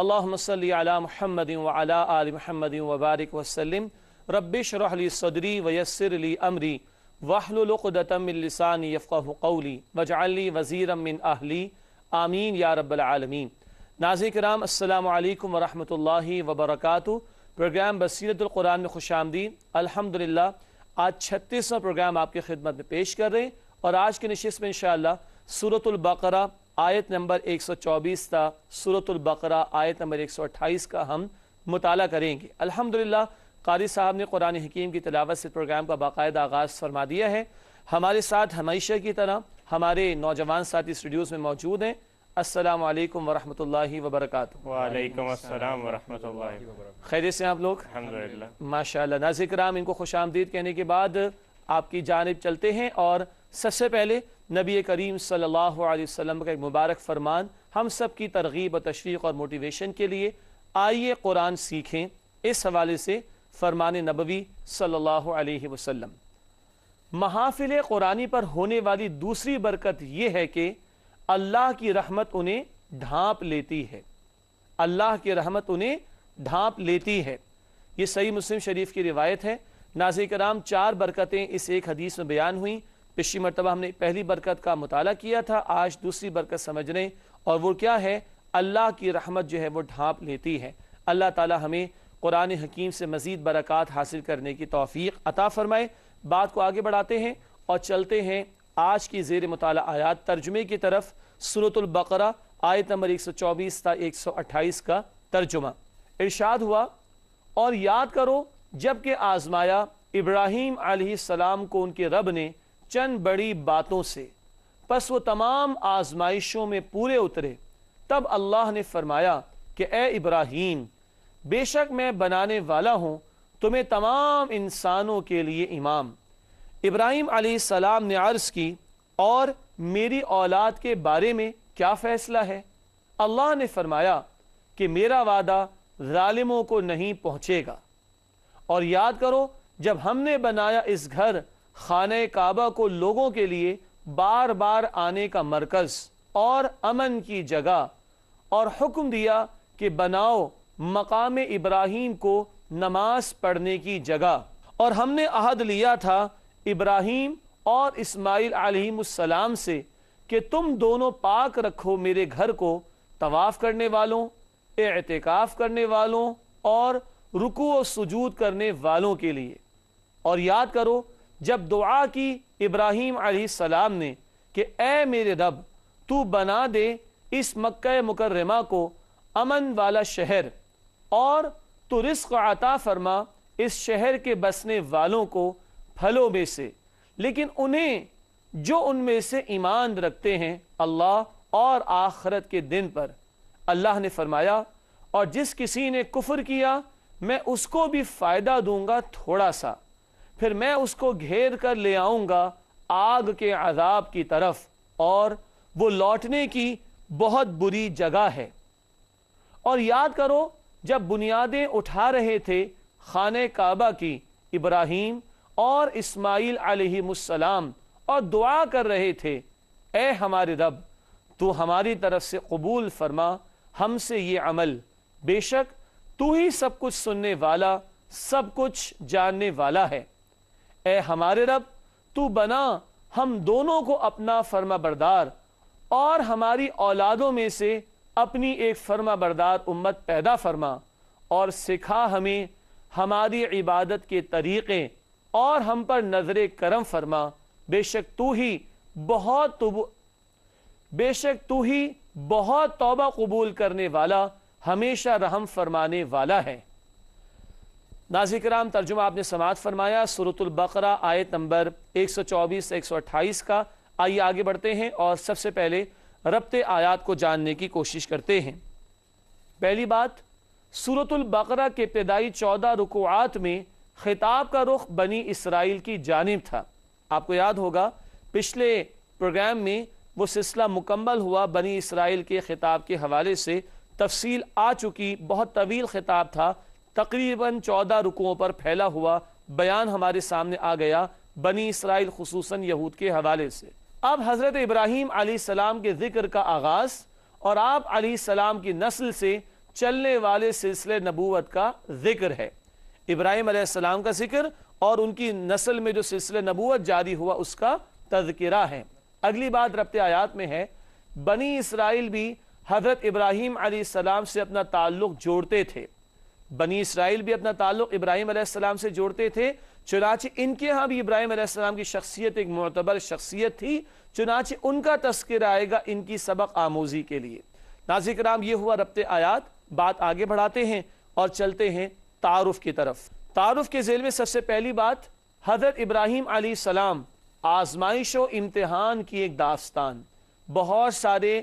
اللہم صلی علی محمد و آل محمد و وسلم رب رح لی صدری و یسر لی امری وحل لقدتا من لسانی یفقہ قولی وجعل لی وزیرا من اہلی آمین یا رب العالمین ناظرین کرام السلام علیکم ورحمت اللہ وبرکاتہ پروگرام بصیرت القرآن میں خوش آمدین الحمدللہ آج چھتیسوں پروگرام آپ کے خدمت میں پیش کر رہے ہیں اور آج کے نشست میں انشاءاللہ سورة البقرہ آیت نمبر 124 تا سورة البقرہ صورت آیت نمبر 128 کا ہم مطالعہ کریں گے الحمدللہ قاری صاحب نے قرآن حکیم کی تلاوت سے پروگرام کا باقاعدہ آغاز فرما دیا ہے ہمارے ساتھ ہمیشہ کی طرح ہمارے نوجوان ساتھی اسٹوڈیوز میں موجود ہیں السلام علیکم اللہ وبرکاتہ وعلیکم السلام ورحمت اللہ وبرکاتہ خیریت سے آپ لوگ الحمدللہ ماشاءاللہ ناظر کرام ان کو خوش آمدید کہنے کے بعد آپ کی جانب چلتے ہیں اور سب سے پہلے نبی کریم صلی اللہ علیہ وسلم کا ایک مبارک فرمان ہم سب کی ترغیب و تشویق اور موٹیویشن کے لیے آئیے قرآن سیکھیں اس حوالے سے فرمان نبوی صلی اللہ علیہ وسلم محافل قرآنی پر ہونے والی دوسری برکت یہ ہے کہ اللہ کی رحمت انہیں ڈھانپ لیتی ہے اللہ کی رحمت انہیں ڈھانپ لیتی ہے یہ صحیح مسلم شریف کی روایت ہے ناظر کرام چار برکتیں اس ایک حدیث میں بیان ہوئیں پشی مرتبہ ہم نے پہلی برکت کا مطالعہ کیا تھا آج دوسری برکت سمجھنے اور وہ کیا ہے اللہ کی رحمت جو ہے وہ ڈھانپ لیتی ہے اللہ تعالی ہمیں قرآن حکیم سے مزید برکات حاصل کرنے کی توفیق عطا فرمائے بات کو آگے بڑھاتے ہیں اور چلتے ہیں آج کی زیر مطالعہ آیات ترجمے کی طرف سورت البقرہ آیت نمبر 124 تا 128 کا ترجمہ ارشاد ہوا اور یاد کرو جب کہ آزمایا ابراہیم علیہ السلام کو ان کے رب نے چند بڑی باتوں سے پس وہ تمام آزمائشوں میں پورے اترے تب اللہ نے فرمایا کہ اے ابراہیم بے شک میں بنانے والا ہوں تمہیں تمام انسانوں کے لیے امام ابراہیم علیہ السلام نے عرض کی اور میری اولاد کے بارے میں کیا فیصلہ ہے اللہ نے فرمایا کہ میرا وعدہ ظالموں کو نہیں پہنچے گا اور یاد کرو جب ہم نے بنایا اس گھر خانہ کعبہ کو لوگوں کے لیے بار بار آنے کا مرکز اور امن کی جگہ اور حکم دیا کہ بناؤ مقام ابراہیم کو نماز پڑھنے کی جگہ اور ہم نے عہد لیا تھا ابراہیم اور اسماعیل علیہ السلام سے کہ تم دونوں پاک رکھو میرے گھر کو طواف کرنے والوں اعتکاف کرنے والوں اور رکوع و سجود کرنے والوں کے لیے اور یاد کرو جب دعا کی ابراہیم علیہ السلام نے کہ اے میرے رب تو بنا دے اس مکہ مکرمہ کو کو امن والا شہر شہر اور تو رزق عطا فرما اس کے بسنے والوں پھلوں بے سے لیکن انہیں جو ان میں سے ایمان رکھتے ہیں اللہ اور آخرت کے دن پر اللہ نے فرمایا اور جس کسی نے کفر کیا میں اس کو بھی فائدہ دوں گا تھوڑا سا پھر میں اس کو گھیر کر لے آؤں گا آگ کے عذاب کی طرف اور وہ لوٹنے کی بہت بری جگہ ہے اور یاد کرو جب بنیادیں اٹھا رہے تھے خانہ کعبہ کی ابراہیم اور اسماعیل علیہ السلام اور دعا کر رہے تھے اے ہمارے رب تو ہماری طرف سے قبول فرما ہم سے یہ عمل بے شک تو ہی سب کچھ سننے والا سب کچھ جاننے والا ہے اے ہمارے رب تو بنا ہم دونوں کو اپنا فرما بردار اور ہماری اولادوں میں سے اپنی ایک فرما بردار امت پیدا فرما اور سکھا ہمیں ہماری عبادت کے طریقے اور ہم پر نظر کرم فرما بے شک تو بہت بے شک تو ہی بہت توبہ قبول کرنے والا ہمیشہ رحم فرمانے والا ہے ناظرین کرام ترجمہ آپ نے سماعت فرمایا سورة البقرہ آیت نمبر 124 128 کا آئیے آگے بڑھتے ہیں اور سب سے پہلے ربط آیات کو جاننے کی کوشش کرتے ہیں پہلی بات سورة البقرہ کے ابتدائی چودہ رکوعات میں خطاب کا رخ بنی اسرائیل کی جانب تھا آپ کو یاد ہوگا پچھلے پروگرام میں وہ سلسلہ مکمل ہوا بنی اسرائیل کے خطاب کے حوالے سے تفصیل آ چکی بہت طویل خطاب تھا تقریباً چودہ رکوعوں پر پھیلا ہوا بیان ہمارے سامنے آ گیا بنی اسرائیل خصوصاً یہود کے حوالے سے اب حضرت ابراہیم علیہ السلام کے ذکر کا آغاز اور آپ علیہ السلام کی نسل سے چلنے والے سلسلے نبوت کا ذکر ہے ابراہیم علیہ السلام کا ذکر اور ان کی نسل میں جو سلسلہ نبوت جاری ہوا اس کا تذکرہ ہے اگلی بات ربط آیات میں ہے بنی اسرائیل بھی حضرت ابراہیم علیہ السلام سے اپنا تعلق جوڑتے تھے بنی اسرائیل بھی اپنا تعلق ابراہیم علیہ السلام سے جوڑتے تھے چنانچہ ان کے ہاں بھی ابراہیم علیہ السلام کی شخصیت ایک معتبر شخصیت تھی چنانچہ ان کا آئے گا ان کی سبق آموزی کے لیے ناظر کرام یہ ہوا ربط آیات بات آگے بڑھاتے ہیں اور چلتے ہیں تعارف کی طرف تعارف کے ذیل میں سب سے پہلی بات حضرت ابراہیم علیہ السلام آزمائش و امتحان کی ایک داستان بہت سارے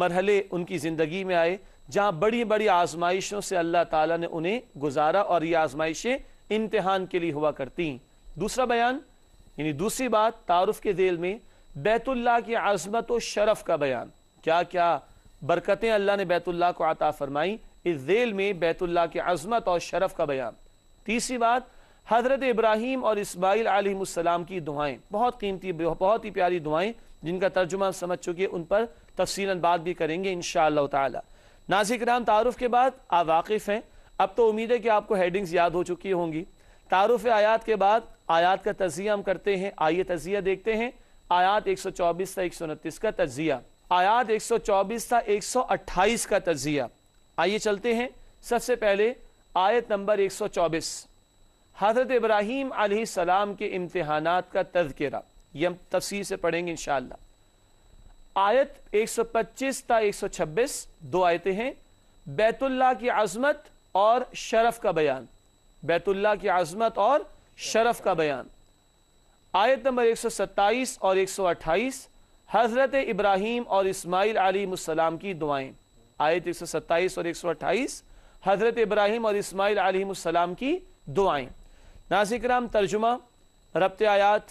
مرحلے ان کی زندگی میں آئے جہاں بڑی بڑی آزمائشوں سے اللہ تعالیٰ نے انہیں گزارا اور یہ آزمائشیں امتحان کے لیے ہوا کرتی ہیں دوسرا بیان یعنی دوسری بات تعارف کے ذیل میں بیت اللہ کی عظمت و شرف کا بیان کیا کیا برکتیں اللہ نے بیت اللہ کو عطا فرمائی اس ذیل میں بیت اللہ کی عظمت اور شرف کا بیان تیسری بات حضرت ابراہیم اور اسماعیل علیہ السلام کی دعائیں بہت قیمتی بہت ہی پیاری دعائیں جن کا ترجمہ سمجھ چکے ان پر تفصیلاً بات بھی کریں گے انشاءاللہ تعالی ناظرین نام تعارف کے بعد آپ واقف ہیں اب تو امید ہے کہ آپ کو ہیڈنگز یاد ہو چکی ہوں گی تعارف آیات کے بعد آیات کا تجزیہ ہم کرتے ہیں آئیے تجزیہ دیکھتے ہیں آیات 124 تا 129 کا تجزیہ آیات 124 تا 128 کا تجزیہ آئیے چلتے ہیں سب سے پہلے آیت نمبر 124 حضرت ابراہیم علیہ السلام کے امتحانات کا تذکرہ یہ ہم تفصیل سے پڑھیں گے انشاءاللہ آیت ایک سو پچیس ایک سو چھبیس دو آیتیں ہیں بیت اللہ کی عظمت اور شرف کا بیان بیت اللہ کی عظمت اور شرف کا بیان آیت نمبر ایک سو ستائیس اور ایک سو اٹھائیس حضرت ابراہیم اور اسماعیل علیہ السلام کی دعائیں آیت ایک سو ستائیس اور ایک سو اٹھائیس حضرت ابراہیم اور اسماعیل علیہ السلام کی دعائیں ناظر کرام ترجمہ ربط آیات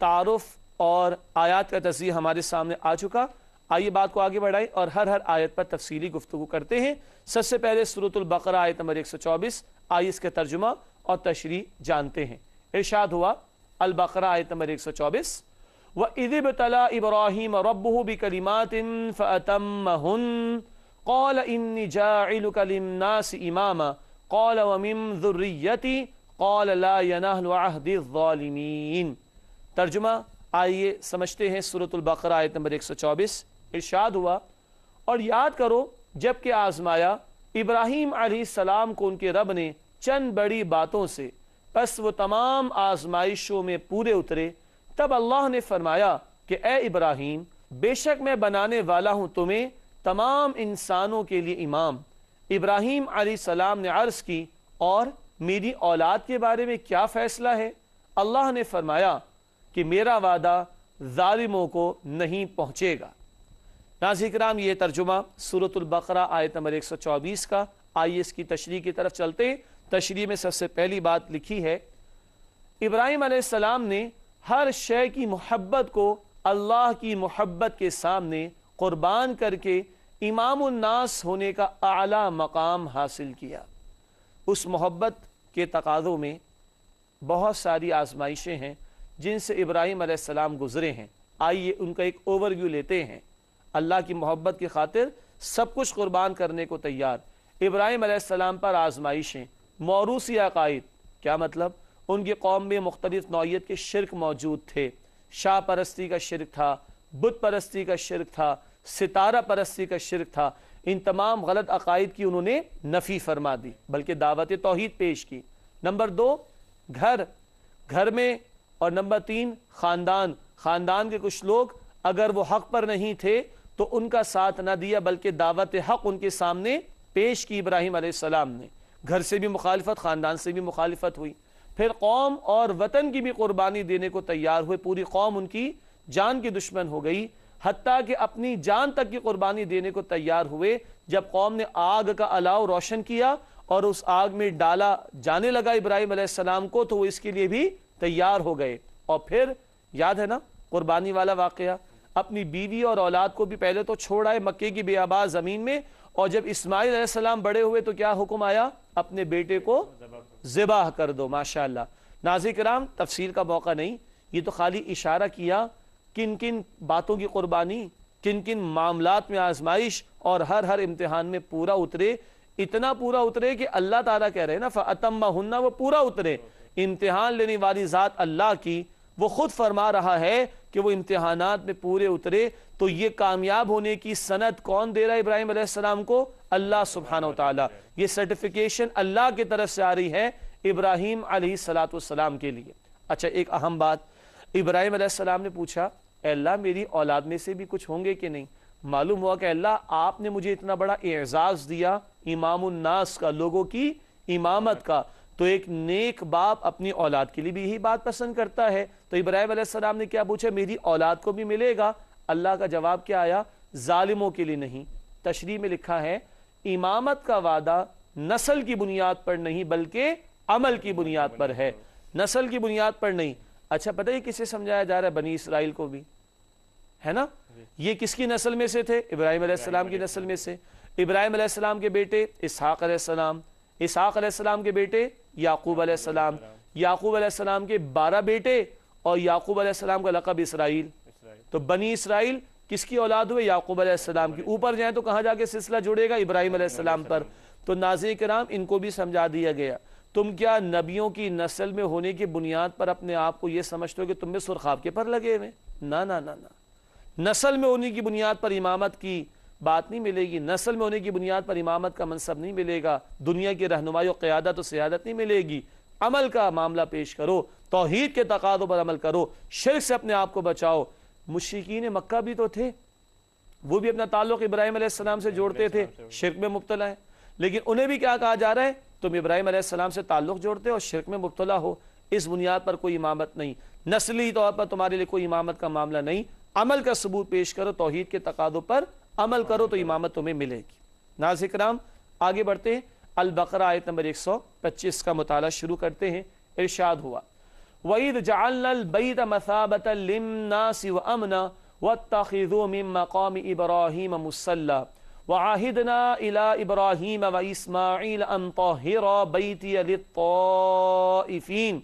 تعارف اور آیات کا تصریح ہمارے سامنے آ چکا آئیے بات کو آگے بڑھائیں اور ہر ہر آیت پر تفصیلی گفتگو کرتے ہیں سب سے پہلے سورت البقرہ آیت نمبر 124 آئیے اس کے ترجمہ اور تشریح جانتے ہیں ارشاد ہوا البقرہ آیت نمبر 124 وَإِذِ بْتَلَىٰ إِبْرَاهِيمَ رَبُّهُ بِكَلِمَاتٍ فَأَتَمَّهُنْ قَالَ إِنِّي جَاعِلُكَ لِلنَّاسِ إِمَامًا قَالَ وَمِمْ ذُرِّيَّتِي قَالَ لَا يَنَهْلُ عَهْدِ الظَّالِمِينَ ترجمہ آئیے سمجھتے ہیں سورة البقر آیت نمبر 124 ارشاد ہوا اور یاد کرو جب کہ آزمایا ابراہیم علیہ السلام کو ان کے رب نے چند بڑی باتوں سے پس وہ تمام آزمائشوں میں پورے اترے تب اللہ نے فرمایا کہ اے ابراہیم بے شک میں بنانے والا ہوں تمہیں تمام انسانوں کے لیے امام ابراہیم علیہ السلام نے عرض کی اور میری اولاد کے بارے میں کیا فیصلہ ہے اللہ نے فرمایا کہ میرا وعدہ ظالموں کو نہیں پہنچے گا ناظرین کرام یہ ترجمہ صورت البقرہ آیت نمبر 124 کا آئی اس کی تشریح کی طرف چلتے ہیں تشریح میں سب سے پہلی بات لکھی ہے ابراہیم علیہ السلام نے ہر شے کی محبت کو اللہ کی محبت کے سامنے قربان کر کے امام الناس ہونے کا اعلیٰ مقام حاصل کیا اس محبت کے تقاضوں میں بہت ساری آزمائشیں ہیں جن سے ابراہیم علیہ السلام گزرے ہیں آئیے ان کا ایک اوور ویو لیتے ہیں اللہ کی محبت کی خاطر سب کچھ قربان کرنے کو تیار ابراہیم علیہ السلام پر آزمائشیں موروسی عقائد کیا مطلب ان کی قوم میں مختلف نوعیت کے شرک موجود تھے شاہ پرستی کا شرک تھا بت پرستی کا شرک تھا ستارہ پرستی کا شرک تھا ان تمام غلط عقائد کی انہوں نے نفی فرما دی بلکہ دعوت توحید پیش کی نمبر دو گھر گھر میں اور نمبر تین خاندان خاندان کے کچھ لوگ اگر وہ حق پر نہیں تھے تو ان کا ساتھ نہ دیا بلکہ دعوت حق ان کے سامنے پیش کی ابراہیم علیہ السلام نے گھر سے بھی مخالفت خاندان سے بھی مخالفت ہوئی پھر قوم اور وطن کی بھی قربانی دینے کو تیار ہوئے پوری قوم ان کی جان کی دشمن ہو گئی حتیٰ کہ اپنی جان تک کی قربانی دینے کو تیار ہوئے جب قوم نے آگ کا علاو روشن کیا اور اس آگ میں ڈالا جانے لگا ابراہیم علیہ السلام کو تو وہ اس کے لیے بھی تیار ہو گئے اور پھر یاد ہے نا قربانی والا واقعہ اپنی بیوی اور اولاد کو بھی پہلے تو چھوڑا ہے مکے کی بےآباز زمین میں اور جب اسماعیل علیہ السلام بڑے ہوئے تو کیا حکم آیا اپنے بیٹے کو زباہ کر دو ماشاءاللہ ناظر کرام تفسیر کا موقع نہیں یہ تو خالی اشارہ کیا کن کن باتوں کی قربانی کن کن معاملات میں آزمائش اور ہر ہر امتحان میں پورا اترے اتنا پورا اترے کہ اللہ تعالیٰ کہہ رہے ہیں نا وہ پورا اترے امتحان لینے والی ذات اللہ کی وہ خود فرما رہا ہے کہ وہ امتحانات میں پورے اترے تو یہ کامیاب ہونے کی کون دے رہا ہے ابراہیم علیہ السلام کو اللہ سبحانہ وتعالی یہ سلاۃ اللہ کے لیے اچھا ایک اہم بات ابراہیم علیہ السلام نے پوچھا اے اللہ میری اولاد میں سے بھی کچھ ہوں گے کہ نہیں معلوم ہوا کہ اللہ آپ نے مجھے اتنا بڑا اعزاز دیا امام الناس کا لوگوں کی امامت کا تو ایک نیک باپ اپنی اولاد کے لیے بھی یہی بات پسند کرتا ہے تو ابراہیم علیہ السلام نے کیا پوچھا میری اولاد کو بھی ملے گا اللہ کا جواب کیا آیا ظالموں کے لیے نہیں تشریح میں لکھا ہے امامت کا وعدہ نسل کی بنیاد پر نہیں بلکہ عمل کی بنیاد پر ہے نسل کی بنیاد پر نہیں اچھا پتہ یہ کسے سمجھایا جا رہا ہے بنی اسرائیل کو بھی ہے نا یہ کس کی نسل میں سے تھے ابراہیم علیہ السلام کی نسل میں سے ابراہیم علیہ السلام کے بیٹے اسحاق علیہ السلام اسحاق علیہ السلام کے بیٹے یعقوب علیہ السلام یعقوب علیہ السلام کے بارہ بیٹے اور یعقوب علیہ السلام کا لقب اسرائیل تو بنی اسرائیل کس کی اولاد ہوئے یعقوب علیہ السلام کی اوپر جائیں تو کہاں جا کے سلسلہ جڑے گا ابراہیم علیہ السلام پر تو ناظرین کرام ان کو بھی سمجھا دیا گیا تم کیا نبیوں کی نسل میں ہونے کی بنیاد پر اپنے آپ کو یہ سمجھتے ہو کہ تم میں سرخاب کے پر لگے ہوئے نہ نسل میں ہونے کی بنیاد پر امامت کی بات نہیں ملے گی نسل میں ہونے کی بنیاد پر امامت کا منصب نہیں ملے گا دنیا کی رہنمائی و قیادت و سیادت نہیں ملے گی عمل کا معاملہ پیش کرو توحید کے تقاضوں پر عمل کرو شرک سے اپنے آپ کو بچاؤ مشرقین مکہ بھی تو تھے وہ بھی اپنا تعلق ابراہیم علیہ السلام سے جوڑتے تھے شرک میں مبتلا ہے لیکن انہیں بھی کیا کہا جا رہا ہے تم ابراہیم علیہ السلام سے تعلق جوڑتے ہو اور شرک میں مبتلا ہو اس بنیاد پر کوئی امامت نہیں نسلی طور پر تمہارے لیے کوئی امامت کا معاملہ نہیں عمل کا ثبوت پیش کرو توحید کے تقاضوں پر عمل کرو تو امامت تمہیں ملے گی ناظر اکرام آگے بڑھتے ہیں البقرہ آیت نمبر 125 کا مطالعہ شروع کرتے ہیں ارشاد ہوا وَإِذْ جَعَلْنَا الْبَيْتَ مَثَابَةً لِمْنَاسِ وَأَمْنَا وَاتَّخِذُوا مِن مَقَامِ إِبْرَاهِيمَ مُسَّلَّا وَعَاهِدْنَا إِلَىٰ إِبْرَاهِيمَ وَإِسْمَاعِيلَ أَن طَهِرَا بَيْتِيَ لِلطَّائِفِينَ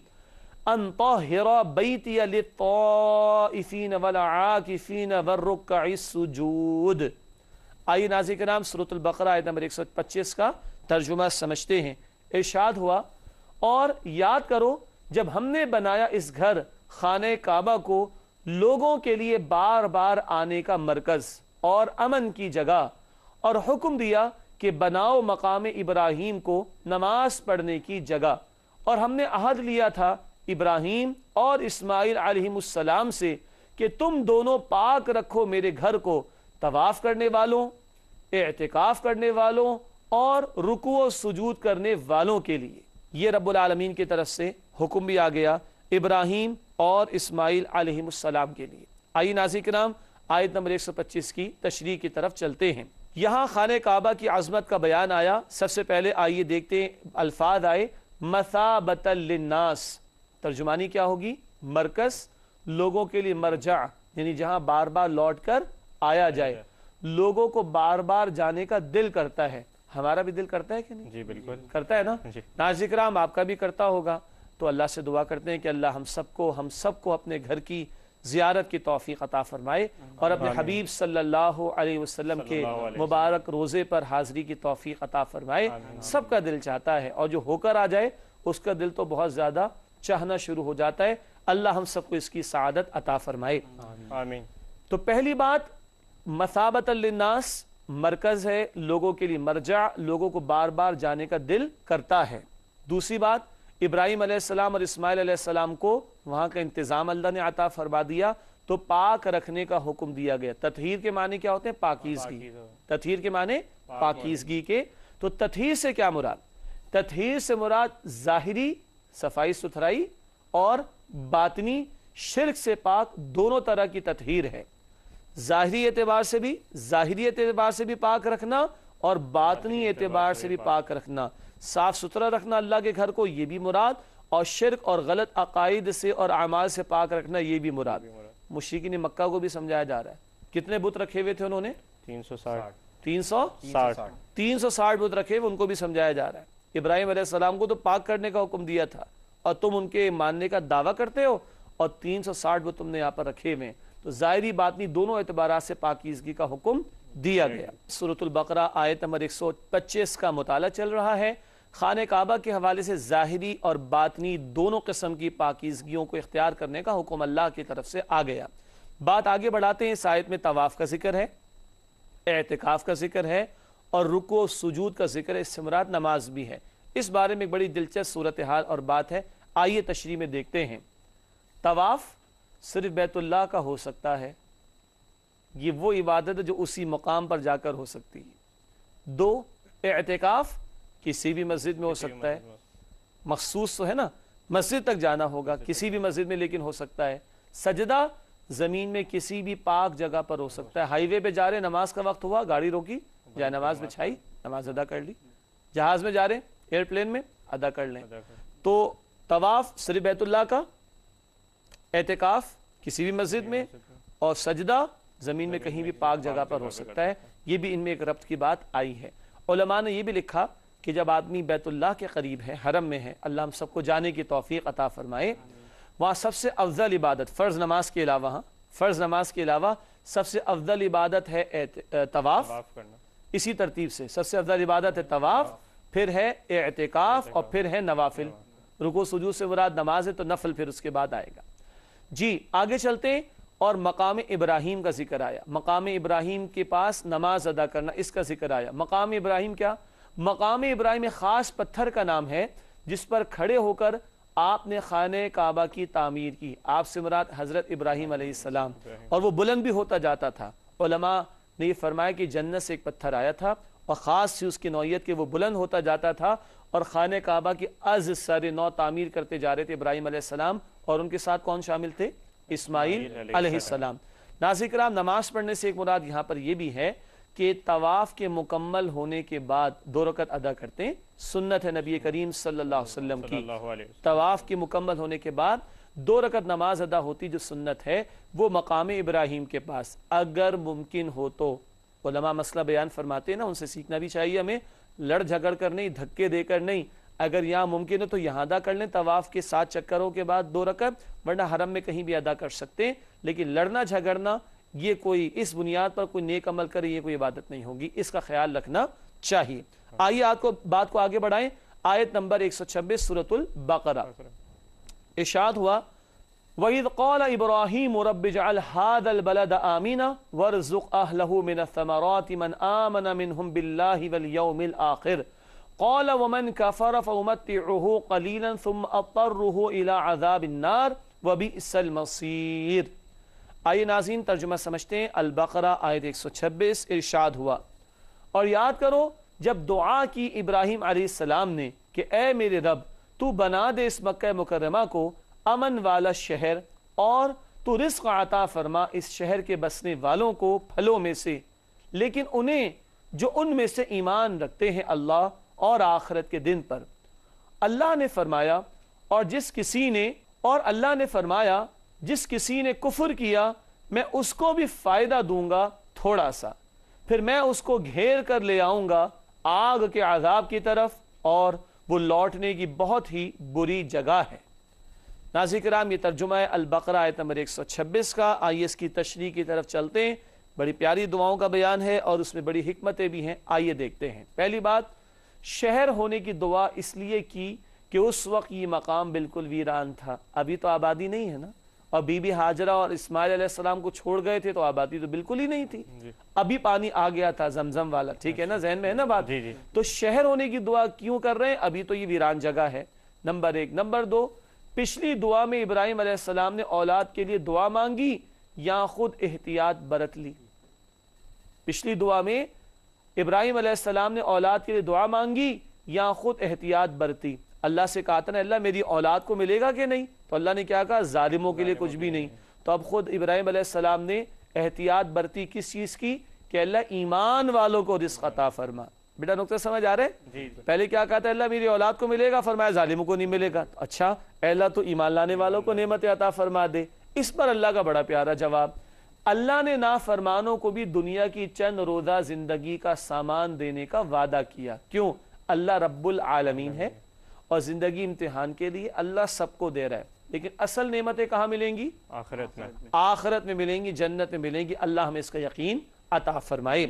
أَن طَهِرَا بَيْتِيَ لِلطَّائِفِينَ وَلَعَاكِفِينَ وَالرُّكَّعِ السُّجُودِ آئیے ناظرین کے نام سرت البقرہ آیت نمبر 125 کا ترجمہ سمجھتے ہیں ارشاد ہوا اور یاد کرو جب ہم نے بنایا اس گھر خانہ کعبہ کو لوگوں کے لیے بار بار آنے کا مرکز اور امن کی جگہ اور حکم دیا کہ بناؤ مقام ابراہیم کو نماز پڑھنے کی جگہ اور ہم نے عہد لیا تھا ابراہیم اور اسماعیل علیہ السلام سے کہ تم دونوں پاک رکھو میرے گھر کو طواف کرنے والوں اعتکاف کرنے والوں اور رکوع و سجود کرنے والوں کے لیے یہ رب العالمین کی طرف سے حکم بھی آ گیا ابراہیم اور اسماعیل علیہ السلام کے لیے آئی نازی کرام آیت نمبر 125 کی تشریح کی طرف چلتے ہیں یہاں خانہ کعبہ کی عظمت کا بیان آیا سب سے پہلے آئیے دیکھتے ہیں الفاظ آئے مثابت للناس ترجمانی کیا ہوگی مرکز لوگوں کے لیے مرجع یعنی جہاں بار بار لوٹ کر آیا جائے لوگوں کو بار بار جانے کا دل کرتا ہے ہمارا بھی دل کرتا ہے کہ نہیں جی بالکل کرتا ہے نا جی۔ ناظر کرام آپ کا بھی کرتا ہوگا تو اللہ سے دعا کرتے ہیں کہ اللہ ہم سب کو ہم سب کو اپنے گھر کی زیارت کی توفیق عطا فرمائے اور اپنے حبیب صلی اللہ علیہ وسلم کے مبارک روزے پر حاضری کی توفیق عطا فرمائے سب کا دل چاہتا ہے اور جو ہو کر آ جائے اس کا دل تو بہت زیادہ چاہنا شروع ہو جاتا ہے اللہ ہم سب کو اس کی سعادت عطا فرمائے تو پہلی بات مسابت للناس مرکز ہے لوگوں کے لیے مرجع لوگوں کو بار بار جانے کا دل کرتا ہے دوسری بات ابراہیم علیہ السلام اور اسماعیل علیہ السلام کو وہاں کا انتظام اللہ نے عطا فرما دیا تو پاک رکھنے کا حکم دیا گیا تطہیر کے معنی کیا ہوتے ہیں پاکیزگی تطہیر کے معنی پاکیزگی کے تو تطہیر سے کیا مراد تطہیر سے مراد ظاہری صفائی ستھرائی اور باطنی شرک سے پاک دونوں طرح کی تطہیر ہے ظاہری اعتبار سے بھی ظاہری اعتبار سے بھی پاک رکھنا اور باطنی اعتبار سے بھی پاک رکھنا صاف ستھرا رکھنا اللہ کے گھر کو یہ بھی مراد اور شرک اور غلط عقائد سے اور عمال سے پاک رکھنا یہ بھی مراد مشرقی جا رہا ہے کتنے بت رکھے ہوئے تھے انہوں نے تین تین سو سو ساٹھ ساٹھ بت رکھے ہوئے ان کو بھی سمجھایا جا رہا ہے ابراہیم علیہ السلام کو تو پاک کرنے کا حکم دیا تھا اور تم ان کے ماننے کا دعویٰ کرتے ہو اور تین سو ساٹھ بت تم نے یہاں پر رکھے ہوئے ہیں تو ظاہری بات نہیں دونوں اعتبارات سے پاکیزگی کا حکم دیا جی۔ گیا صورت البقرہ آیت نمبر 125 کا مطالعہ چل رہا ہے خانہ کعبہ کے حوالے سے ظاہری اور باطنی دونوں قسم کی پاکیزگیوں کو اختیار کرنے کا حکم اللہ کی طرف سے آ گیا بات آگے بڑھاتے ہیں اس آیت میں طواف کا ذکر ہے اعتکاف کا ذکر ہے اور رکو سجود کا ذکر ہے استمرات نماز بھی ہے اس بارے میں بڑی دلچسپ صورتحال اور بات ہے آئیے تشریح میں دیکھتے ہیں طواف صرف بیت اللہ کا ہو سکتا ہے یہ وہ عبادت ہے جو اسی مقام پر جا کر ہو سکتی ہے دو اعتکاف کسی بھی مسجد میں ہو سکتا ہے مخصوص تو ہے نا مسجد تک جانا ہوگا کسی بھی مسجد میں لیکن ہو سکتا ہے سجدہ زمین میں کسی بھی پاک جگہ پر ہو سکتا ہے ہائی وے پہ جا رہے نماز کا وقت ہوا گاڑی روکی جائے نماز بچھائی نماز ادا کر لی جہاز میں جا رہے ایئر پلین میں ادا کر لیں تو طواف صرف بیت اللہ کا اعتکاف کسی بھی مسجد میں اور سجدہ زمین میں کہیں بھی پاک جگہ پر ہو سکتا ہے یہ بھی ان میں ایک ربط کی بات آئی ہے علماء نے یہ بھی لکھا کہ جب آدمی بیت اللہ کے قریب ہے حرم میں ہے اللہ ہم سب کو جانے کی توفیق عطا فرمائے وہاں سب سے افضل عبادت فرض نماز کے علاوہ ہاں فرض نماز کے علاوہ سب سے افضل عبادت ہے طواف اسی ترتیب سے سب سے افضل عبادت ہے طواف پھر ہے اعتقاف اعتکاف اور پھر ہے نوافل رکو سجود سے وراد نماز ہے تو نفل پھر اس کے بعد آئے گا جی آگے چلتے اور مقام ابراہیم کا ذکر آیا مقام ابراہیم کے پاس نماز ادا کرنا اس کا ذکر آیا مقام ابراہیم کیا مقام ابراہیم ایک خاص پتھر کا نام ہے جس پر کھڑے ہو کر آپ نے خانہ کعبہ کی تعمیر کی آپ سے مراد حضرت ابراہیم علیہ السلام اور وہ بلند بھی ہوتا جاتا تھا علماء نے یہ فرمایا کہ جنت سے ایک پتھر آیا تھا اور خاص سی اس کی نوعیت کہ وہ بلند ہوتا جاتا تھا اور خانہ کعبہ کی از سر نو تعمیر کرتے جا رہے تھے ابراہیم علیہ السلام اور ان کے ساتھ کون شامل تھے اسماعیل علیہ السلام ناظر کرام نماز پڑھنے سے ایک مراد یہاں پر یہ بھی ہے کہ تواف کے مکمل ہونے کے بعد دو رکعت ادا کرتے ہیں سنت ہے نبی کریم صلی اللہ علیہ وسلم کی تواف کے مکمل ہونے کے بعد دو رکعت نماز ادا ہوتی جو سنت ہے وہ مقام ابراہیم کے پاس اگر ممکن ہو تو علماء مسئلہ بیان فرماتے ہیں نا ان سے سیکھنا بھی چاہیے ہمیں لڑ جھگڑ کر نہیں دھکے دے کر نہیں اگر یہاں ممکن ہے تو یہاں ادا کر لیں طواف کے چکروں کے بعد دو ورنہ حرم میں کہیں بھی ادا کر سکتے ہیں لیکن لڑنا جھگڑنا یہ کوئی اس بنیاد پر کوئی نیک عمل کرے یہ کوئی عبادت نہیں ہوگی اس کا خیال رکھنا چاہیے آئیے آپ کو بات کو آگے بڑھائیں آیت نمبر ایک سو چھبیس سورت اشاد ہوا وَإِذْ قَالَ إِبْرَاهِيمُ رَبِّ جَعَلْ هَذَا الْبَلَدَ آمِنَ وَرْزُقْ أَهْلَهُ مِنَ الثَّمَرَاتِ مَنْ آمَنَ مِنْهُمْ بِاللَّهِ وَالْيَوْمِ الْآخِرِ قَالَ وَمَنْ كَفَرَ فَأُمَتِّعُهُ قَلِيلًا ثُمَّ أَطَّرُّهُ إِلَىٰ عَذَابِ النَّارِ وَبِئْسَ الْمَصِيرِ آئیے ناظرین ترجمہ سمجھتے ہیں البقرہ آیت 126 ارشاد ہوا اور یاد کرو جب دعا کی ابراہیم علیہ السلام نے کہ اے میرے رب تو بنا دے اس مکہ مکرمہ کو امن والا شہر اور تو رزق عطا فرما اس شہر کے بسنے والوں کو پھلوں میں سے لیکن انہیں جو ان میں سے ایمان رکھتے ہیں اللہ اور آخرت کے دن پر اللہ نے فرمایا اور جس کسی نے اور اللہ نے فرمایا جس کسی نے کفر کیا میں اس کو بھی فائدہ دوں گا تھوڑا سا پھر میں اس کو گھیر کر لے آؤں گا آگ کے عذاب کی طرف اور وہ لوٹنے کی بہت ہی بری جگہ ہے ناظر کرام یہ ترجمہ ہے البقرہ آیت نمبر 126 کا آئیے اس کی تشریح کی طرف چلتے ہیں بڑی پیاری دعاؤں کا بیان ہے اور اس اس اس میں بڑی حکمتیں بھی ہیں ہیں آئیے دیکھتے پہلی بات شہر ہونے کی کی دعا لیے کہ وقت یہ مقام بالکل ویران تھا ابھی تو آبادی نہیں ہے نا اور بی بی حاجرہ اور اسماعیل علیہ السلام کو چھوڑ گئے تھے تو آبادی تو بالکل ہی نہیں تھی جی۔ ابھی پانی آ گیا تھا زمزم والا ٹھیک ہے نا ذہن میں ہے نا بات جی، جی۔ تو شہر ہونے کی دعا کیوں کر رہے ہیں ابھی تو یہ ویران جگہ ہے نمبر ایک نمبر دو پچھلی دعا میں ابراہیم علیہ السلام نے اولاد کے لیے دعا مانگی یا خود احتیاط برت لی پچھلی دعا میں ابراہیم علیہ السلام نے اولاد کے لیے دعا مانگی یا خود احتیاط برتی اللہ سے کہا نا اللہ میری اولاد کو ملے گا کہ نہیں تو اللہ نے کیا کہا ظالموں کے لیے کچھ بھی نہیں تو اب خود ابراہیم علیہ السلام نے احتیاط برتی کس چیز کی کہ اللہ ایمان والوں کو رزق عطا فرما بیٹا نکتہ سمجھ آ رہے ہیں جی، جی۔ پہلے کیا کہا تھا اللہ میری اولاد کو ملے گا فرمایا ظالموں کو نہیں ملے گا اچھا اللہ تو ایمان لانے والوں کو نعمت عطا فرما دے اس پر اللہ کا بڑا پیارا جواب اللہ نے نافرمانوں کو بھی دنیا کی چند روزہ زندگی کا سامان دینے کا وعدہ کیا کیوں اللہ رب العالمین ہے اور زندگی امتحان کے لیے اللہ سب کو دے رہا ہے لیکن اصل نعمتیں کہاں ملیں گی آخرت میں آخرت میں ملیں گی جنت میں ملیں گی اللہ ہمیں اس کا یقین عطا فرمائے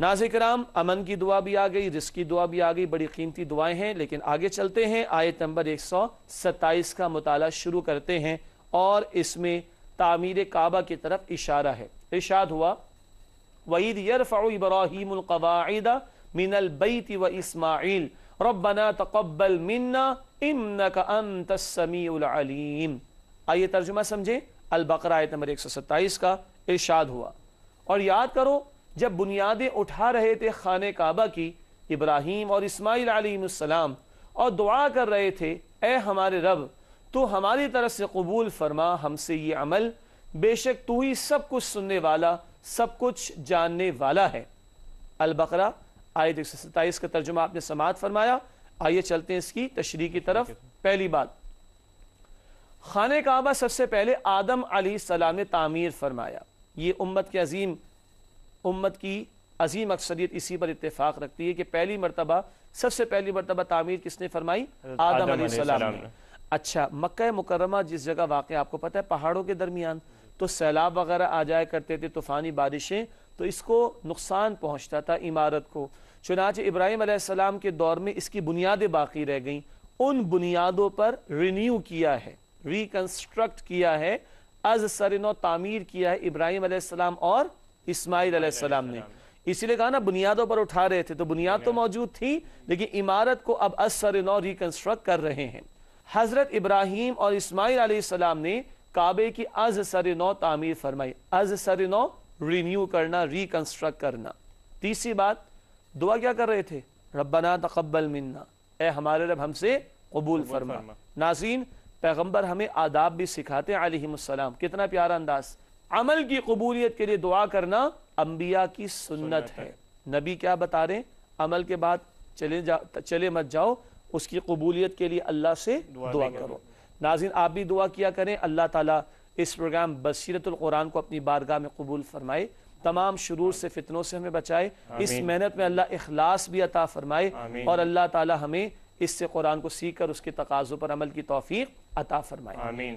ناظر کرام امن کی دعا بھی آگئی رزق کی دعا بھی آگئی بڑی قیمتی دعائیں ہیں لیکن آگے چلتے ہیں آیت نمبر 127 کا مطالعہ شروع کرتے ہیں اور اس میں تعمیر کعبہ کی طرف اشارہ ہے اشاد ہوا وَإِذْ يَرْفَعُ عِبْرَاهِيمُ الْقَوَاعِدَ مِنَ الْبَيْتِ وَإِسْمَاعِيلِ رَبَّنَا تَقَبَّلْ مِنَّا إِمْنَكَ أَنْتَ السَّمِيعُ الْعَلِيمِ آئیے ترجمہ سمجھیں البقرہ آیت نمبر 127 کا ارشاد ہوا اور یاد کرو جب بنیادیں اٹھا رہے تھے خان کعبہ کی ابراہیم اور اسماعیل علیہ السلام اور دعا کر رہے تھے اے ہمارے رب تو ہماری طرف سے قبول فرما ہم سے یہ عمل بے شک تو ہی سب سب کچھ کچھ سننے والا جاننے والا ہے البقرہ آیت 127 ستائیس کا ترجمہ آپ نے سماعت فرمایا آئیے چلتے ہیں اس کی تشریح کی طرف پہلی بات خانہ کعبہ سب سے پہلے آدم علیہ السلام نے تعمیر فرمایا یہ امت کے عظیم امت کی عظیم اکثریت اسی پر اتفاق رکھتی ہے کہ پہلی مرتبہ سب سے پہلی مرتبہ تعمیر کس نے فرمائی آدم, علیہ السلام اچھا مکہ مکرمہ جس جگہ واقع آپ کو پتا ہے پہاڑوں کے درمیان تو سیلاب وغیرہ آ جایا کرتے تھے طوفانی بارشیں تو اس کو نقصان پہنچتا تھا عمارت کو چنانچہ ابراہیم علیہ السلام کے دور میں اس کی بنیادیں باقی رہ گئیں ان بنیادوں پر رینیو کیا ہے ریکنسٹرکٹ کیا ہے از سرنو تعمیر کیا ہے ابراہیم علیہ السلام اور اسماعیل علیہ السلام نے اسی لئے کہا نا بنیادوں پر اٹھا رہے تھے تو بنیاد تو موجود تھی لیکن عمارت کو اب اثر نو ریکنسٹرک کر رہے ہیں حضرت ابراہیم اور اسماعیل علیہ السلام نے کعبے کی از سر نو تعمیر فرمائی از سر نو رینیو کرنا ریکنسٹرک کرنا تیسری بات دعا کیا کر رہے تھے ربنا تقبل مننا اے ہمارے رب ہم سے قبول فرما ناظرین پیغمبر ہمیں آداب بھی سکھاتے ہیں علیہ السلام کتنا پیارا انداز عمل کی قبولیت کے لیے دعا کرنا انبیاء کی سنت ہے نبی کیا بتا رہے ہیں عمل کے بعد چلے مت جاؤ اس کی قبولیت کے لیے اللہ سے دعا کرو ناظرین آپ بھی دعا کیا کریں اللہ تعالیٰ اس پروگرام بصیرت القرآن کو اپنی بارگاہ میں قبول فرمائے تمام شرور سے فتنوں سے ہمیں بچائے اس محنت میں اللہ اخلاص بھی عطا فرمائے اور اللہ تعالیٰ ہمیں اس سے قرآن کو سیکھ کر اس کے تقاضوں پر عمل کی توفیق عطا فرمائے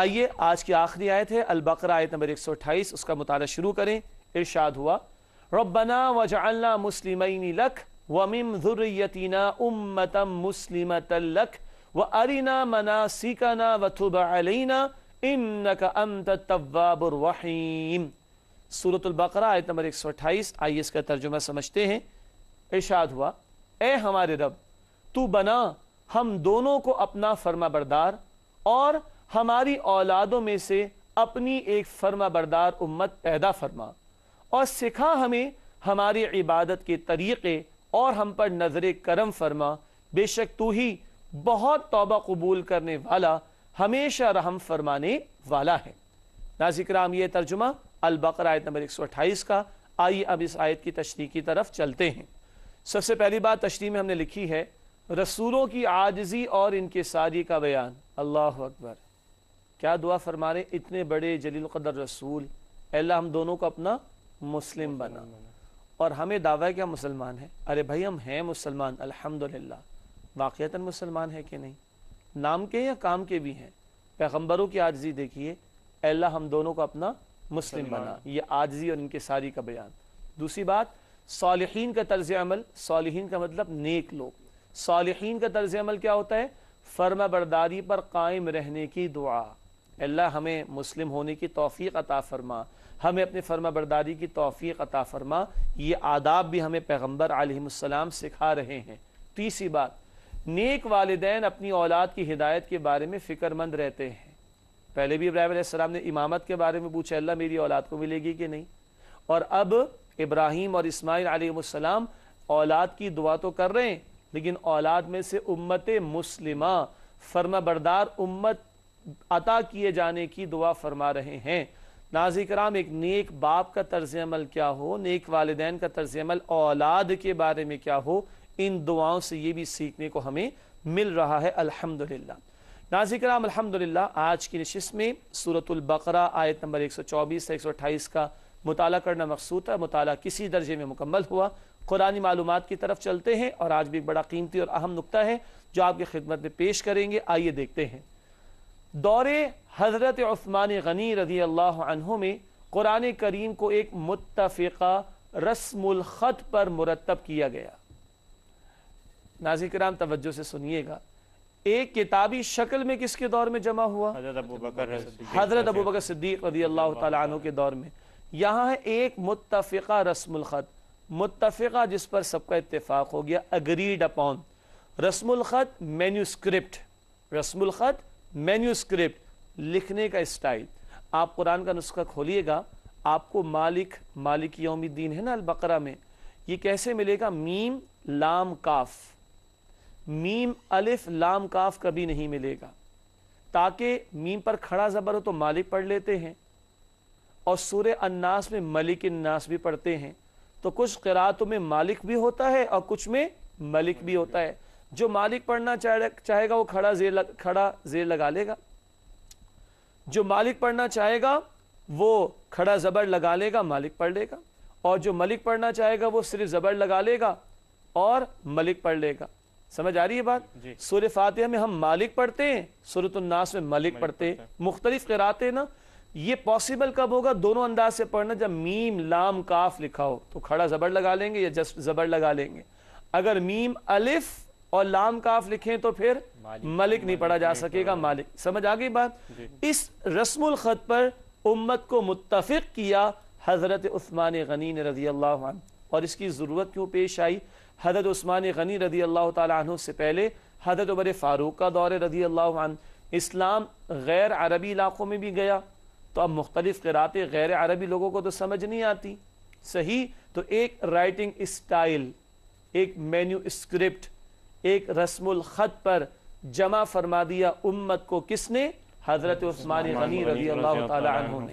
آئیے آج کی آخری آیت ہے البقرہ آیت نمبر 128 اس کا مطالعہ شروع کریں ارشاد ہوا ربنا وجعلنا مسلمین لک ومن ذریتنا امتا مسلمتا لک وارنا مناسکنا وتب علینا انکا انت التواب الرحیم سورة البقرہ آیت نمبر 128 آئیے اس کا ترجمہ سمجھتے ہیں ارشاد ہوا اے ہمارے رب تو بنا ہم دونوں کو اپنا فرما بردار اور فرما بردار ہماری اولادوں میں سے اپنی ایک فرما بردار امت پیدا فرما اور سکھا ہمیں ہماری عبادت کے طریقے اور ہم پر نظر کرم فرما بے شک تو ہی بہت توبہ قبول کرنے والا ہمیشہ رحم فرمانے والا ہے ناظر کرام یہ ترجمہ آیت نمبر 128 کا آئیے اب اس آیت کی تشریح کی طرف چلتے ہیں سب سے پہلی بات تشریح میں ہم نے لکھی ہے رسولوں کی عاجزی اور ان کے ساری کا بیان اللہ اکبر کیا دعا فرما ہیں اتنے بڑے جلیل قدر رسول اے اللہ ہم دونوں کو اپنا مسلم بنا اور ہمیں کہ کیا مسلمان ہے ارے بھائی ہم ہیں مسلمان الحمدللہ واقعتاً مسلمان ہے کہ نہیں نام کے یا کام کے بھی ہیں پیغمبروں کی عاجزی دیکھیے اللہ ہم دونوں کو اپنا مسلم بنا یہ آجزی اور ان کے ساری کا بیان دوسری بات صالحین کا طرز عمل صالحین کا مطلب نیک لوگ صالحین کا طرز عمل کیا ہوتا ہے فرما برداری پر قائم رہنے کی دعا اللہ ہمیں مسلم ہونے کی توفیق عطا فرما ہمیں اپنے فرما برداری کی توفیق عطا فرما یہ آداب بھی ہمیں پیغمبر علیہم السلام سکھا رہے ہیں تیسری بات نیک والدین اپنی اولاد کی ہدایت کے بارے میں فکر مند رہتے ہیں پہلے بھی ابراہیم علیہ السلام نے امامت کے بارے میں پوچھا اللہ میری اولاد کو ملے گی کہ نہیں اور اب ابراہیم اور اسماعیل علیہ السلام اولاد کی دعا تو کر رہے ہیں لیکن اولاد میں سے امت مسلمہ فرما بردار امت عطا کیے جانے کی دعا فرما رہے ہیں ناظر کرام ایک نیک باپ کا طرز عمل کیا ہو نیک والدین کا طرز عمل اولاد کے بارے میں کیا ہو ان دعاؤں سے یہ بھی سیکھنے کو ہمیں مل رہا ہے الحمدللہ ناظر کرام الحمدللہ آج کی نشست میں سورة البقرہ آیت نمبر 124 128 کا مطالعہ کرنا مقصود ہے مطالعہ کسی درجے میں مکمل ہوا قرآن معلومات کی طرف چلتے ہیں اور آج بھی ایک بڑا قیمتی اور اہم نقطہ ہے جو آپ کی خدمت میں پیش کریں گے آئیے دیکھتے ہیں دور حضرت عثمان غنی رضی اللہ عنہ میں قرآن کریم کو ایک متفقہ رسم الخط پر مرتب کیا گیا ناظر کرام توجہ سے سنیے گا ایک کتابی شکل میں کس کے دور میں جمع ہوا حضرت ابو بکر صدیق رضی اللہ تعالیٰ عنہ کے دور میں یہاں ہے ایک متفقہ رسم الخط متفقہ جس پر سب کا اتفاق ہو گیا اگریڈ اپون رسم الخط مینوسکرپٹ رسم الخط مینیو اسکرپٹ لکھنے کا اسٹائل آپ قرآن کا نسخہ کھولیے گا آپ کو مالک مالک ہے نا البقرہ میں یہ کیسے ملے گا میم میم لام لام کاف کاف الف کبھی نہیں ملے گا تاکہ میم پر کھڑا زبر ہو تو مالک پڑھ لیتے ہیں اور سور اناس میں ملک اناس بھی پڑھتے ہیں تو کچھ قرآتوں میں مالک بھی ہوتا ہے اور کچھ میں ملک بھی ہوتا ہے جو مالک پڑھنا چاہے گا وہ کھڑا کھڑا زیر لگا لے گا جو مالک پڑھنا چاہے گا وہ کھڑا زبر لگا لے گا مالک پڑھ لے گا اور جو ملک پڑھنا چاہے گا وہ صرف زبر لگا لے گا اور ملک پڑھ لے گا سمجھ آ رہی ہے بات جی۔ سور فاتحہ میں ہم مالک پڑھتے ہیں سورت الناس میں ملک پڑھتے ہیں مختلف قراتے نا یہ پاسبل کب ہوگا دونوں انداز سے پڑھنا جب میم لام کاف لکھا ہو تو کھڑا زبر لگا لیں گے یا جس زبر لگا لیں گے اگر میم الف اور لام کاف لکھیں تو پھر ملک نہیں پڑھا جا سکے گا مالک سمجھ آگئی بات جی۔ اس رسم الخط پر امت کو متفق کیا حضرت عثمان رضی اللہ عنہ اور اس کی ضرورت کیوں پیش آئی حضرت عثمان غنی رضی اللہ تعالیٰ سے پہلے حضرت عبر فاروق کا دور رضی اللہ عنہ اسلام غیر عربی علاقوں میں بھی گیا تو اب مختلف قرآے غیر عربی لوگوں کو تو سمجھ نہیں آتی صحیح تو ایک رائٹنگ اسٹائل ایک مینیو اسکرپٹ ایک رسم الخط پر جمع فرما دیا امت کو کس نے نے حضرت عثمان غنی رضی اللہ تعالی عنہ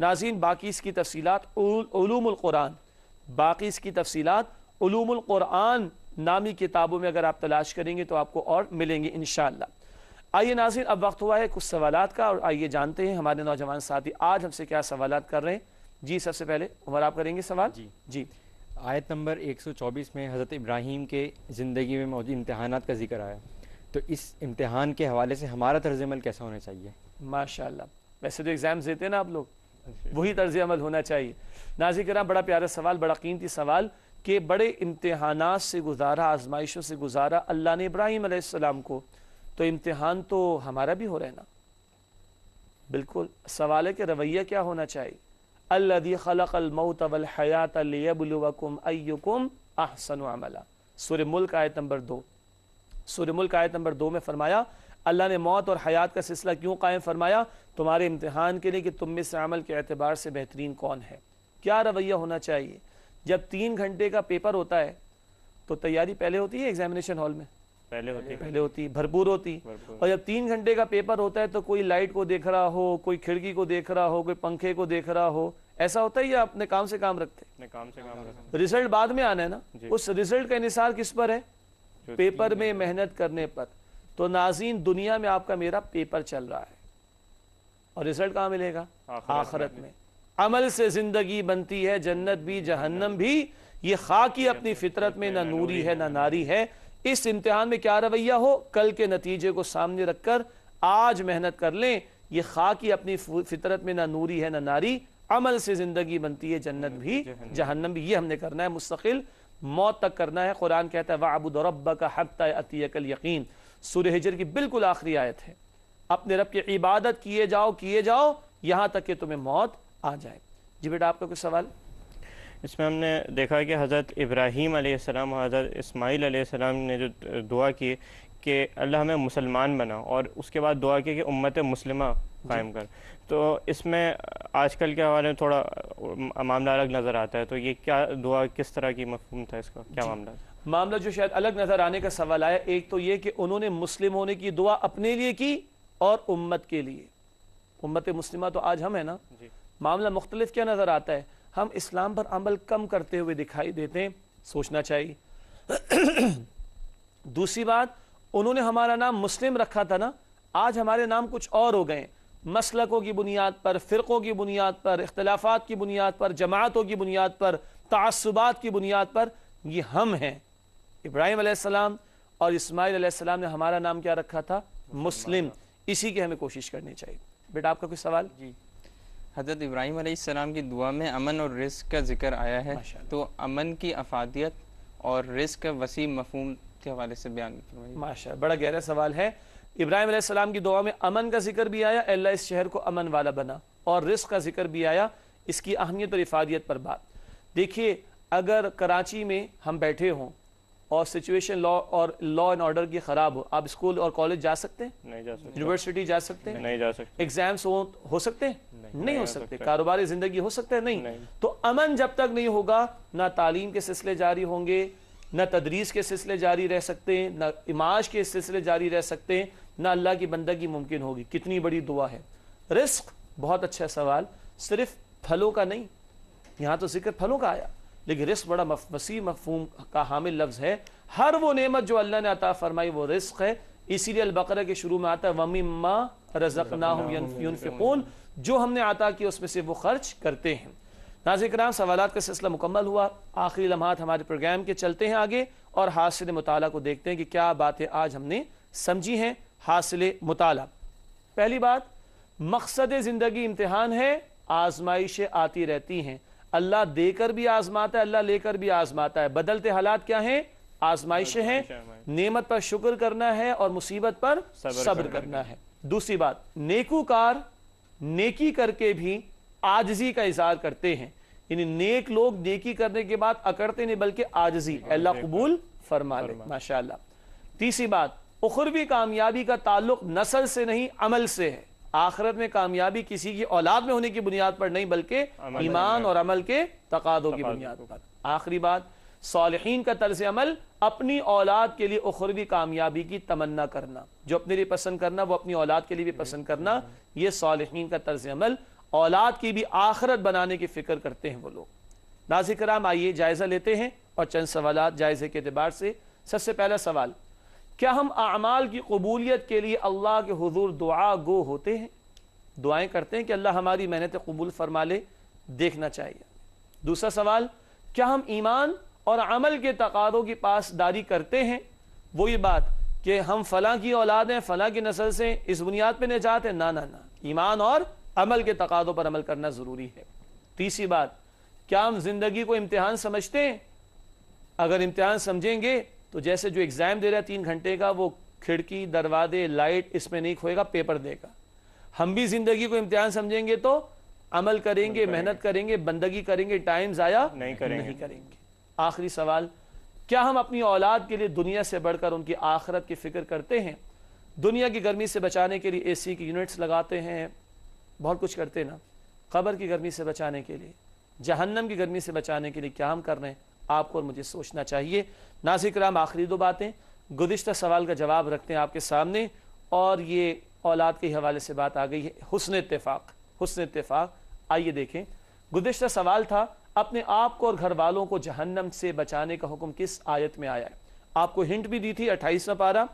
ناظرین باقی اس کی تفصیلات علوم القرآن باقی اس کی تفصیلات علوم القرآن نامی کتابوں میں اگر آپ تلاش کریں گے تو آپ کو اور ملیں گے انشاءاللہ آئیے ناظرین اب وقت ہوا ہے کچھ سوالات کا اور آئیے جانتے ہیں ہمارے نوجوان ساتھی آج ہم سے کیا سوالات کر رہے ہیں جی سب سے پہلے عمر آپ کریں گے سوال جی, جی۔ آیت نمبر 124 میں حضرت ابراہیم کے زندگی میں موجود امتحانات کا ذکر آیا تو اس امتحان کے حوالے سے ہمارا طرز عمل کیسا ہونا چاہیے ماشاء اللہ ویسے جو ایگزام دیتے ہیں نا آپ لوگ اچھا۔ وہی طرز عمل ہونا چاہیے کرام بڑا پیارا سوال بڑا قیمتی سوال کہ بڑے امتحانات سے گزارا آزمائشوں سے گزارا اللہ نے ابراہیم علیہ السلام کو تو امتحان تو ہمارا بھی ہو رہا ہے نا بالکل سوال ہے کہ رویہ کیا ہونا چاہیے الذي خلق الموت والحیات لیبلوکم ایکم احسن عملا سورہ ملک آیت نمبر دو سورہ ملک آیت نمبر دو میں فرمایا اللہ نے موت اور حیات کا سلسلہ کیوں قائم فرمایا تمہارے امتحان کے لیے کہ تم میں سے عمل کے اعتبار سے بہترین کون ہے کیا رویہ ہونا چاہیے جب تین گھنٹے کا پیپر ہوتا ہے تو تیاری پہلے ہوتی ہے ایگزامینیشن ہال میں پہلے ہوتی بھرپور ہوتی اور جب تین گھنٹے کا پیپر ہوتا ہے تو کوئی لائٹ کو دیکھ رہا ہو کوئی کھڑکی کو دیکھ رہا ہو کوئی پنکھے کو دیکھ رہا ہو ایسا ہوتا ہے یا اپنے کام کام سے رکھتے بعد میں میں آنا ہے ہے نا جی۔ اس کا انحصار کس پر پیپر محنت کرنے پر تو ناظرین دنیا میں آپ کا میرا پیپر چل رہا ہے اور ریزلٹ کہاں ملے گا آخرت میں عمل سے زندگی بنتی ہے جنت بھی جہنم بھی یہ خاکی اپنی فطرت میں نہ نوری ہے نہ ناری ہے اس امتحان میں کیا رویہ ہو کل کے نتیجے کو سامنے رکھ کر آج محنت کر لیں یہ خاکی اپنی فطرت میں نہ نوری ہے نہ ناری عمل سے زندگی بنتی ہے جنت بھی جہنم بھی یہ ہم نے کرنا ہے مستقل موت تک کرنا ہے قرآن کہتا ہے رَبَّكَ الْيَقِينَ سورہ ہجر کی بالکل آخری آیت ہے اپنے رب کی عبادت کیے جاؤ کیے جاؤ یہاں تک کہ تمہیں موت آ جائے جی بیٹا آپ کا کچھ سوال اس میں ہم نے دیکھا کہ حضرت ابراہیم علیہ السلام اور حضرت اسماعیل علیہ السلام نے جو دعا کی کہ اللہ ہمیں مسلمان بنا اور اس کے بعد دعا کی کہ امت مسلمہ قائم جی۔ کر تو اس میں آج کل کے میں تھوڑا معاملہ الگ نظر آتا ہے تو یہ کیا دعا کس طرح کی مفہوم تھا اس کا کیا جی۔ معاملہ معاملہ جو شاید الگ نظر آنے کا سوال آیا ایک تو یہ کہ انہوں نے مسلم ہونے کی دعا اپنے لیے کی اور امت کے لیے امت مسلمہ تو آج ہم ہیں نا جی۔ معاملہ مختلف کیا نظر آتا ہے ہم اسلام پر عمل کم کرتے ہوئے دکھائی دیتے ہیں سوچنا چاہیے دوسری بات انہوں نے ہمارا نام مسلم رکھا تھا نا آج ہمارے نام کچھ اور ہو گئے مسلکوں کی بنیاد پر فرقوں کی بنیاد پر اختلافات کی بنیاد پر جماعتوں کی بنیاد پر تعصبات کی بنیاد پر یہ ہم ہیں ابراہیم علیہ السلام اور اسماعیل علیہ السلام نے ہمارا نام کیا رکھا تھا مسلم اسی کی ہمیں کوشش کرنی چاہیے بیٹا آپ کا کوئی سوال جی۔ حضرت ابراہیم علیہ السلام کی دعا میں امن اور رزق کا ذکر آیا ہے تو امن کی افادیت اور رزق کا وسیع مفہوم کے حوالے سے بیان بڑا گہرا سوال ہے ابراہیم علیہ السلام کی دعا میں امن کا ذکر بھی آیا اللہ اس شہر کو امن والا بنا اور رزق کا ذکر بھی آیا اس کی اہمیت اور افادیت پر بات دیکھیے اگر کراچی میں ہم بیٹھے ہوں اور سچویشن لا اور ان آرڈر کی خراب ہو آپ اسکول اور کالج جا سکتے ہیں یونیورسٹی جا سکتے ہیں نہیں ہو سکتے کاروباری زندگی ہو سکتے ہیں نہیں تو امن جب تک نہیں ہوگا نہ تعلیم کے سلسلے جاری ہوں گے نہ تدریس کے سلسلے جاری رہ سکتے ہیں نہ اماج کے سلسلے جاری رہ سکتے ہیں نہ اللہ کی بندگی ممکن ہوگی کتنی بڑی دعا ہے رزق بہت اچھا سوال صرف پھلوں کا نہیں یہاں تو ذکر پھلوں کا آیا لیکن رزق بڑا مسیح مفہوم کا حامل لفظ ہے ہر وہ نعمت جو اللہ نے عطا فرمائی وہ رزق ہے اسی لیے البقرہ کے شروع میں آتا ہے وَمِمَّا رَزَقْنَاهُمْ جو ہم نے عطا کیا اس میں سے وہ خرچ کرتے ہیں ناظرین کرام سوالات کا سلسلہ مکمل ہوا آخری لمحات ہمارے پروگرام کے چلتے ہیں آگے اور حاصل مطالعہ کو دیکھتے ہیں کہ کیا باتیں آج ہم نے سمجھی ہیں حاصل مطالعہ پہلی بات مقصد زندگی امتحان ہے آزمائشیں آتی رہتی ہیں اللہ دے کر بھی آزماتا ہے اللہ لے کر بھی آزماتا ہے بدلتے حالات کیا ہیں آزمائشیں ہیں نعمت پر شکر کرنا ہے اور مصیبت پر صبر کرنا ہے دوسری بات نیکوکار نیکی کر کے بھی آجزی کا اظہار کرتے ہیں یعنی نیک لوگ نیکی کرنے کے بعد اکڑتے نہیں بلکہ آجزی اللہ قبول فرما دے ماشاءاللہ تیسری بات اخروی کامیابی کا تعلق نسل سے نہیں عمل سے ہے آخرت میں کامیابی کسی کی اولاد میں ہونے کی بنیاد پر نہیں بلکہ ایمان اور عمل کے تقاضوں کی بنیاد پر آخری بات صالحین کا طرز عمل اپنی اولاد کے لیے اخروی کامیابی کی تمنا کرنا جو اپنے لیے پسند کرنا وہ اپنی اولاد کے لیے بھی پسند کرنا یہ صالحین کا طرز عمل اولاد کی بھی آخرت بنانے کی فکر کرتے ہیں وہ لوگ ناظر کرام آئیے جائزہ لیتے ہیں اور چند سوالات جائزے کے اعتبار سے سب سے پہلا سوال کیا ہم اعمال کی قبولیت کے لیے اللہ کے حضور دعا گو ہوتے ہیں دعائیں کرتے ہیں کہ اللہ ہماری محنت قبول فرما لے دیکھنا چاہیے دوسرا سوال کیا ہم ایمان اور عمل کے تقاضوں کی پاس داری کرتے ہیں وہی بات کہ ہم فلاں کی اولاد ہیں فلاں کی نسل سے اس بنیاد پہ نجات نہ ایمان اور عمل کے تقاضوں پر عمل کرنا ضروری ہے تیسری بات کیا ہم زندگی کو امتحان سمجھتے ہیں اگر امتحان سمجھیں گے تو جیسے جو اگزام دے رہا ہے تین گھنٹے کا وہ کھڑکی دروازے لائٹ اس میں نہیں کھوئے گا پیپر دے گا ہم بھی زندگی کو امتحان سمجھیں گے تو عمل کریں گے محنت کریں گے بندگی کریں گے ٹائم ضائع نہیں کریں گے آخری سوال کیا ہم اپنی اولاد کے لیے دنیا سے بڑھ کر ان کی آخرت کی فکر کرتے ہیں دنیا کی گرمی سے بچانے کے لیے اے سی کی یونٹس لگاتے ہیں بہت کچھ کرتے ہیں نا قبر کی گرمی سے بچانے کے لیے جہنم کی گرمی سے بچانے کے لیے کیا ہم کر رہے ہیں آپ کو اور مجھے سوچنا چاہیے ناظر کرام آخری دو باتیں گزشتہ سوال کا جواب رکھتے ہیں آپ کے سامنے اور یہ اولاد کے حوالے سے بات آ گئی حسن اتفاق اتفاق حسن آئیے دیکھیں گزشتہ سوال تھا اپنے آپ کو اور گھر والوں کو جہنم سے بچانے کا حکم کس آیت میں آیا ہے آپ کو ہنٹ بھی دی تھی اٹھائیسواں پارہ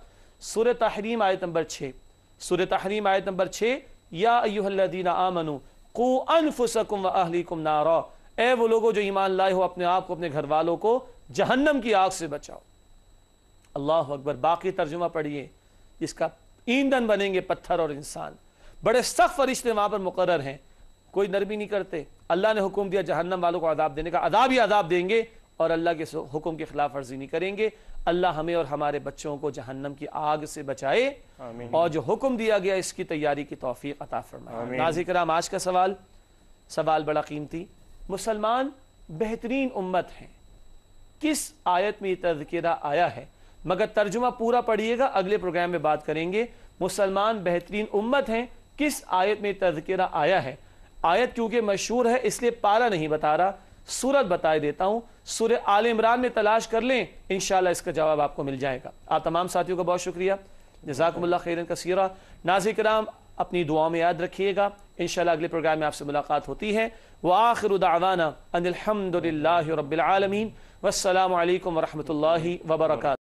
سور تحریم آیت نمبر تحریم آیت نمبر یا ایوہ قو انفسکم و اہلیکم نارا اے وہ لوگوں جو ایمان لائے ہو اپنے آپ کو اپنے گھر والوں کو جہنم کی آگ سے بچاؤ اللہ اکبر باقی ترجمہ پڑھیے جس کا ایندھن بنیں گے پتھر اور انسان بڑے سخت فرشتے وہاں پر مقرر ہیں کوئی نرمی نہیں کرتے اللہ نے حکم دیا جہنم والوں کو عذاب دینے کا عذاب ہی عذاب دیں گے اور اللہ کے حکم کی خلاف ورزی نہیں کریں گے اللہ ہمیں اور ہمارے بچوں کو جہنم کی آگ سے بچائے اور جو حکم دیا گیا اس کی تیاری کی توفیق عطا فرمائے ناظر کرام آج کا سوال سوال بڑا قیمتی مسلمان بہترین امت ہیں کس آیت میں یہ تذکرہ آیا ہے مگر ترجمہ پورا پڑھیے گا اگلے پروگرام میں بات کریں گے مسلمان بہترین امت ہیں کس آیت میں تذکرہ آیا ہے آیت کیونکہ مشہور ہے اس لیے پارا نہیں بتا رہا صورت بتائے دیتا ہوں سورہ آل عمران میں تلاش کر لیں انشاءاللہ اس کا جواب آپ کو مل جائے گا آپ تمام ساتھیوں کا بہت شکریہ جزاکم اللہ خیرن کثیرہ ناظر کرام اپنی دعاوں میں یاد رکھیے گا انشاءاللہ اگلے پروگرام میں آپ سے ملاقات ہوتی ہے وآخر دعوانا ان الحمدللہ رب العالمین والسلام علیکم ورحمت اللہ وبرکاتہ